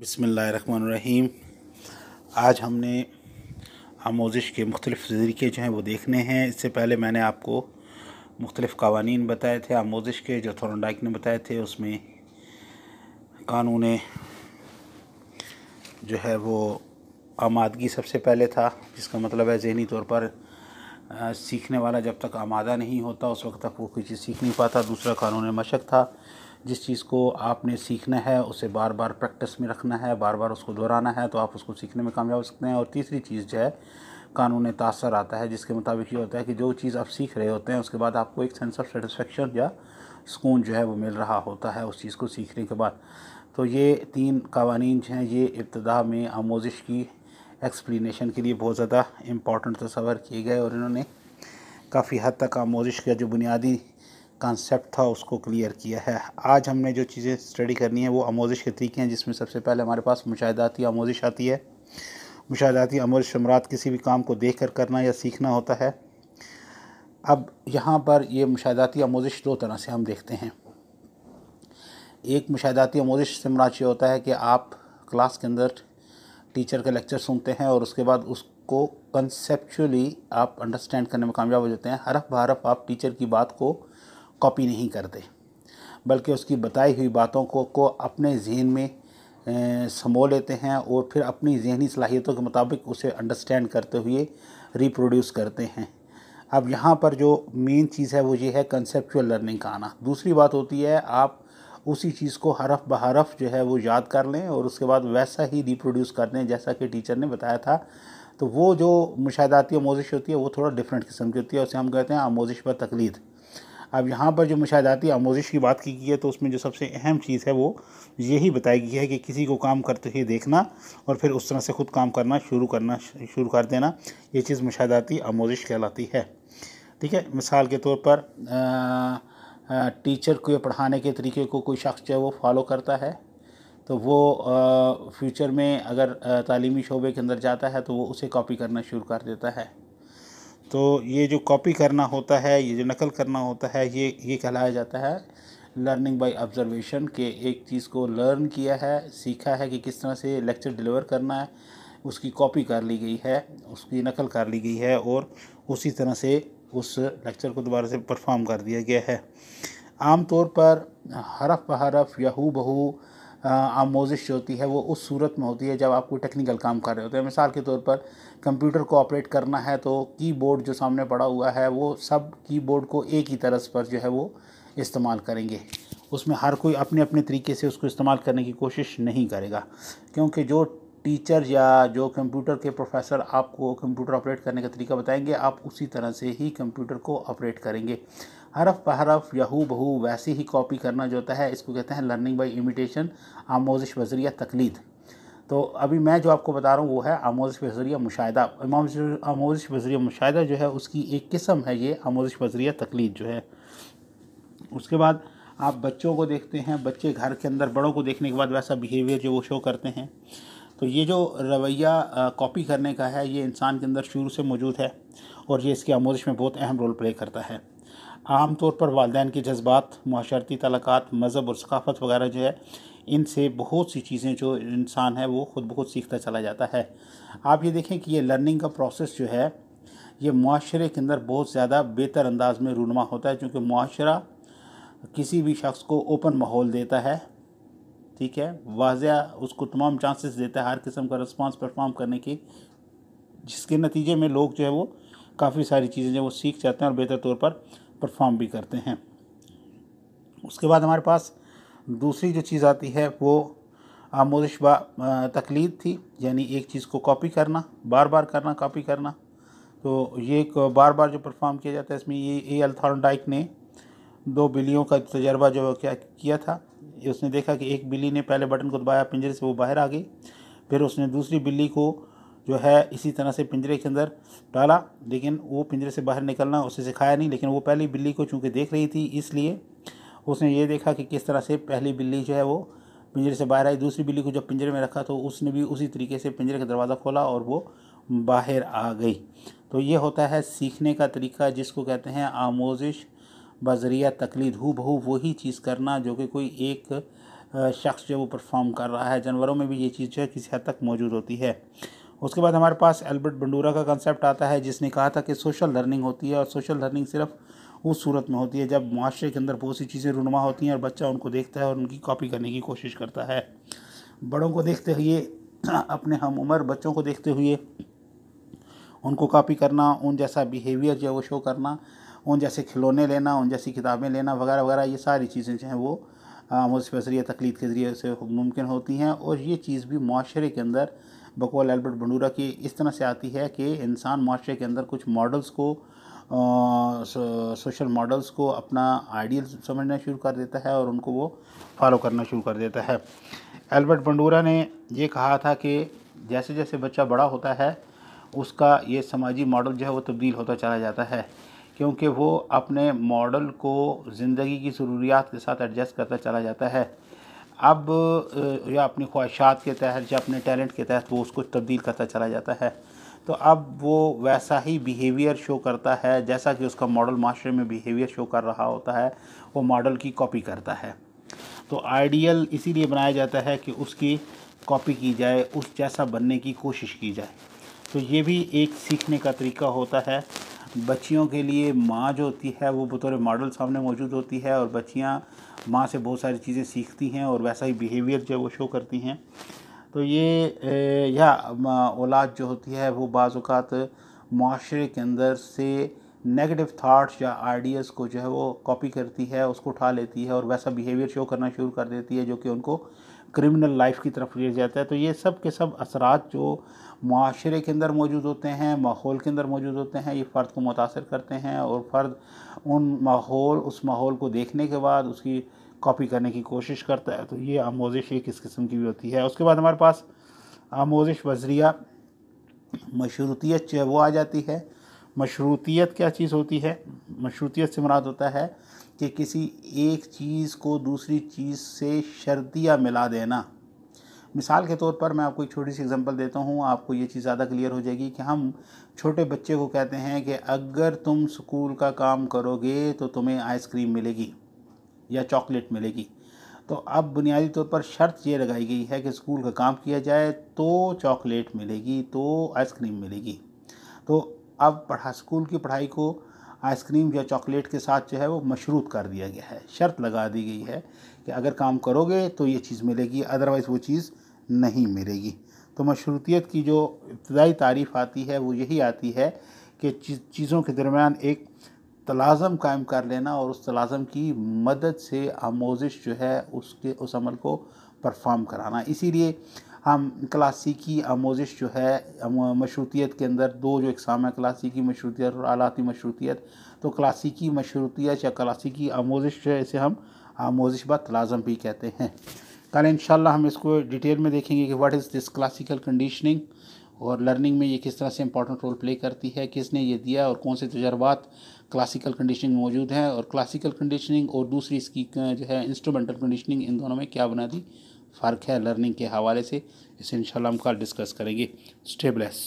बसमीम आज हमने आमोज़िश के मुख्तलिफ़ तरीके जो हैं वो देखने हैं इससे पहले मैंने आपको मुख्तलिफ़ कवानीन बताए थे आमोज़िश के जो थोरनडाइक ने बताए थे उसमें कानून जो है वो आमादगी सबसे पहले था जिसका मतलब है जहनी तौर पर आ, सीखने वाला जब तक आमादा नहीं होता उस वक्त तक वो कोई चीज़ सीख नहीं पाता दूसरा कानून मशक था जिस चीज़ को आपने सीखना है उसे बार बार प्रैक्टिस में रखना है बार बार उसको दोहराना है तो आप उसको सीखने में कामयाब हो सकते हैं और तीसरी चीज़ जो है कानून तासर आता है जिसके मुताबिक ये होता है कि जो चीज़ आप सीख रहे होते हैं उसके बाद आपको एक सेंस ऑफ सेटिसफेक्शन या सुकून जो है वो मिल रहा होता है उस चीज़ को सीखने के बाद तो ये तीन कवानीन जो हैं ये इब्तदा में आमोज़िश की एक्सप्लेनेशन के लिए बहुत ज़्यादा इम्पॉर्टेंट तस्वर किए गए और इन्होंने काफ़ी हद तक आमोज़िश का जो बुनियादी कॉन्सेप्ट था उसको क्लियर किया है आज हमने जो चीज़ें स्टडी करनी है वो आमोजिश के तरीके हैं जिसमें सबसे पहले हमारे पास मुशाहदाती आमोजिश आती है मुशाहदाती आमोजिश अमरात किसी भी काम को देख कर करना या सीखना होता है अब यहाँ पर ये मुशाहदाती आमोजिश दो तरह से हम देखते हैं एक मुशाहदाती आमोजिश से मराज ये होता है कि आप क्लास के अंदर टीचर का लेक्चर सुनते हैं और उसके बाद उसको कंसेप्चुअली आप अंडरस्टैंड करने में कामयाब हो जाते हैं हरफ बरफ आप टीचर की बात को कॉपी नहीं करते बल्कि उसकी बताई हुई बातों को को अपने जहन में समो लेते हैं और फिर अपनी जहनी सलाहियतों के मुताबिक उसे अंडरस्टैंड करते हुए रिप्रोड्यूस करते हैं अब यहाँ पर जो मेन चीज़ है वो ये है कंसेप्चुअल लर्निंग का आना दूसरी बात होती है आप उसी चीज़ को हरफ बहरफ जो है वो याद कर लें और उसके बाद वैसा ही रिप्रोड्यूस कर दें जैसा कि टीचर ने बताया था तो वो जो मुशाहदाती आमोजिश होती है वो थोड़ा डिफरेंट किस्म की होती है उसे हम कहते हैं आमोजिश व तकलीद अब यहाँ पर जो मुशाहदाती आमोजिश की बात की गई है तो उसमें जो सबसे अहम चीज़ है वो यही बताई गई है कि किसी को काम करते हुए देखना और फिर उस तरह से ख़ुद काम करना शुरू करना शुरू कर देना ये चीज़ मुशाहदाती आमोजिश कहलाती है ठीक है मिसाल के तौर पर आ, आ, टीचर को पढ़ाने के तरीके को कोई शख्स जो है वो फॉलो करता है तो वो फ्यूचर में अगर तालीमी शोबे के अंदर जाता है तो वो उसे कॉपी करना शुरू कर देता है तो ये जो कॉपी करना होता है ये जो नकल करना होता है ये ये कहलाया जाता है लर्निंग बाय ऑब्जर्वेशन के एक चीज़ को लर्न किया है सीखा है कि किस तरह से लेक्चर डिलीवर करना है उसकी कॉपी कर ली गई है उसकी नकल कर ली गई है और उसी तरह से उस लेक्चर को दोबारा से परफॉर्म कर दिया गया है आम तौर पर हरफ ब हरफ या हू बहू आमोजिश जो होती है वो उस सूरत में होती है जब आप कोई टेक्निकल काम कर रहे होते हैं मिसाल के तौर पर कंप्यूटर को ऑपरेट करना है तो कीबोर्ड जो सामने पड़ा हुआ है वो सब कीबोर्ड को एक ही तरस पर जो है वो इस्तेमाल करेंगे उसमें हर कोई अपने अपने तरीके से उसको इस्तेमाल करने की कोशिश नहीं करेगा क्योंकि जो टीचर या जो कंप्यूटर के प्रोफेसर आपको कंप्यूटर ऑपरेट करने का तरीका बताएंगे आप उसी तरह से ही कंप्यूटर को ऑपरेट करेंगे हरफ ब हरफ यहू बहू वैसी ही कॉपी करना जो होता है इसको कहते हैं लर्निंग बाई इमिटेशन आमोजिश बजरिया तकलीद तो अभी मैं जो आपको बता रहा हूँ वो है आमोजिश बजरिया मुशाहिदा आमोजिश बजरिया मुशाहिदा जो है उसकी एक किस्म है ये आमोजिश बजरिया तकलीद जो है उसके बाद आप बच्चों को देखते हैं बच्चे घर के अंदर बड़ों को देखने के बाद वैसा बिहेवियर जो वो शो करते हैं तो ये जो रवैया कॉपी करने का है ये इंसान के अंदर शुरू से मौजूद है और ये इसके आमोजिश में बहुत अहम रोल प्ले करता है आम तौर पर वालदेन के जज्बात माशरती तलक मज़हब और सकाफ़त वगैरह जो है इनसे बहुत सी चीज़ें जो इंसान है वो ख़ुद बहुत सीखता चला जाता है आप ये देखें कि ये लर्निंग का प्रोसेस जो है ये माशरे के अंदर बहुत ज़्यादा बेहतर अंदाज में रूनमा होता है क्योंकि माशरा किसी भी शख्स को ओपन माहौल देता है ठीक है वाजह उसको तमाम चांसेस देता है हर किस्म का रिस्पांस परफॉर्म करने की जिसके नतीजे में लोग जो है वो काफ़ी सारी चीज़ें जो वो सीख जाते हैं और बेहतर तौर पर परफॉर्म भी करते हैं उसके बाद हमारे पास दूसरी जो चीज़ आती है वो आमोदिश तकलीद थी यानी एक चीज़ को कॉपी करना बार बार करना कॉपी करना तो ये एक बार बार जो परफॉर्म किया जाता है इसमें ये ए डाइक ने दो बिलियों का तजर्बा जो क्या किया था उसने देखा कि एक बिल्ली ने पहले बटन को दबाया पिंजरे से वो बाहर आ गई फिर उसने दूसरी बिल्ली को जो है इसी तरह से पिंजरे के अंदर डाला लेकिन वो पिंजरे से बाहर निकलना उसे सिखाया नहीं लेकिन वो पहली बिल्ली को चूँकि देख रही थी इसलिए उसने ये देखा कि किस तरह से पहली बिल्ली जो है वो पिंजरे से बाहर आई दूसरी बिल्ली को जब पिंजरे में रखा तो उसने भी उसी तरीके से पिंजरे का दरवाज़ा खोला और वो बाहर आ गई तो ये होता है सीखने का तरीका जिसको कहते हैं आमोजिश बजरिया तकलीद हु बहू वही चीज़ करना जो कि कोई एक शख्स जो वो परफॉर्म कर रहा है जानवरों में भी ये चीज़ जो है किसी हद तक मौजूद होती है उसके बाद हमारे पास एल्बर्ट बंडूरा का कंसेप्ट आता है जिसने कहा था कि सोशल लर्निंग होती है और सोशल लर्निंग सिर्फ उस सूरत में होती है जब माशरे के अंदर बहुत सी चीज़ें रुनमा होती हैं और बच्चा उनको देखता है और उनकी कॉपी करने की कोशिश करता है बड़ों को देखते हुए अपने हम उम्र बच्चों को देखते हुए उनको कॉपी करना उन जैसा बिहेवियर जो है वो शो करना उन जैसे खिलौने लेना उन जैसी किताबें लेना वगैरह वगैरह ये सारी चीज़ें जो हैं वो मुझे तकलीद के ज़रिए से मुमकिन होती हैं और ये चीज़ भी माशरे के अंदर बकवाल एल्बर्ट बंडूरा की इस तरह से आती है कि इंसान माशरे के अंदर कुछ मॉडल्स को सोशल मॉडल्स को अपना आइडियल समझना शुरू कर देता है और उनको वो फॉलो करना शुरू कर देता है एल्बर्ट बंडूरा ने ये कहा था कि जैसे जैसे बच्चा बड़ा होता है उसका ये समाजी मॉडल जो है वो तब्दील होता चला जाता है क्योंकि वो अपने मॉडल को ज़िंदगी की ज़रूरियात के साथ एडजस्ट करता चला जाता है अब या अपनी ख्वाहिशात के तहत या अपने टैलेंट के तहत वो उसको तब्दील करता चला जाता है तो अब वो वैसा ही बिहेवियर शो करता है जैसा कि उसका मॉडल माशरे में बिहेवियर शो कर रहा होता है वो मॉडल की कॉपी करता है तो आइडियल इसीलिए बनाया जाता है कि उसकी कॉपी की जाए उस जैसा बनने की कोशिश की जाए तो ये भी एक सीखने का तरीका होता है बच्चियों के लिए माँ जो होती है वो बतौर मॉडल सामने मौजूद होती है और बच्चियाँ माँ से बहुत सारी चीज़ें सीखती हैं और वैसा ही बिहेवियर जो है वो शो करती हैं तो ये या औलाद जो होती है वो बाज़ात माशरे के अंदर से नेगेटिव थाट्स या आइडियाज़ को जो है वो कॉपी करती है उसको उठा लेती है और वैसा बिहेवियर शो करना शुरू कर देती है जो कि उनको क्रिमिनल लाइफ की तरफ ले जाता है तो ये सब के सब असरात जो माशरे के अंदर मौजूद होते हैं माहौल के अंदर मौजूद होते हैं ये फ़र्द को मुतासर करते हैं और फ़र्द उन माहौल उस माहौल को देखने के बाद उसकी कॉपी करने की कोशिश करता है तो ये आमोज़िश एक किस किस्म की भी होती है उसके बाद हमारे पास आमोज़िश वज़रिया मशरूतीत वो आ जाती है मशरूतीत क्या चीज़ होती है मशरूतीत से मुराद होता है कि किसी एक चीज़ को दूसरी चीज़ से शर्दिया मिला देना मिसाल के तौर पर मैं आपको एक छोटी सी एग्जांपल देता हूँ आपको ये चीज़ ज़्यादा क्लियर हो जाएगी कि हम छोटे बच्चे को कहते हैं कि अगर तुम स्कूल का काम करोगे तो तुम्हें आइसक्रीम मिलेगी या चॉकलेट मिलेगी तो अब बुनियादी तौर पर शर्त ये लगाई गई है कि स्कूल का काम किया जाए तो चॉकलेट मिलेगी तो आइसक्रीम मिलेगी तो अब पढ़ा स्कूल की पढ़ाई को आइसक्रीम या चॉकलेट के साथ जो है वो मशरूत कर दिया गया है शर्त लगा दी गई है कि अगर काम करोगे तो ये चीज़ मिलेगी अदरवाइज़ वो चीज़ नहीं मिलेगी तो मशरूतीत की जो इब्तदाई तारीफ़ आती है वो यही आती है कि चीज़ों के दरमियान एक तलाज़म कायम कर लेना और उस तलाज़म की मदद से आमोजिश जो है उसके उस अमल को परफॉर्म कराना इसीलिए हम क्लासिकी आमोजिश जो है मशरूतीत के अंदर दो जो इकसाम है क्लासिकी मशरूतीत और आलाती मशरूतीत तो क्लासिकी मशरूतीत या क्लासिकी आमोजिश जो है इसे हम आमोजिश बात लाजम भी कहते हैं कल इन हम इसको डिटेल में देखेंगे कि what is this classical conditioning और लर्निंग में ये किस तरह से इंपॉर्टेंट रोल प्ले करती है किसने ये दिया और कौन से तजर्बात क्लासिकल कंडीशनिंग मौजूद हैं और क्लासिकल कंडीशनिंग और दूसरी इसकी जो है इंस्ट्रूमेंटल कंडीशनिंग इन दोनों में क्या बना दी फ़र्क है लर्निंग के हवाले से इसे इंशाल्लाह हम कल डिस्कस करेंगे स्टेबलेस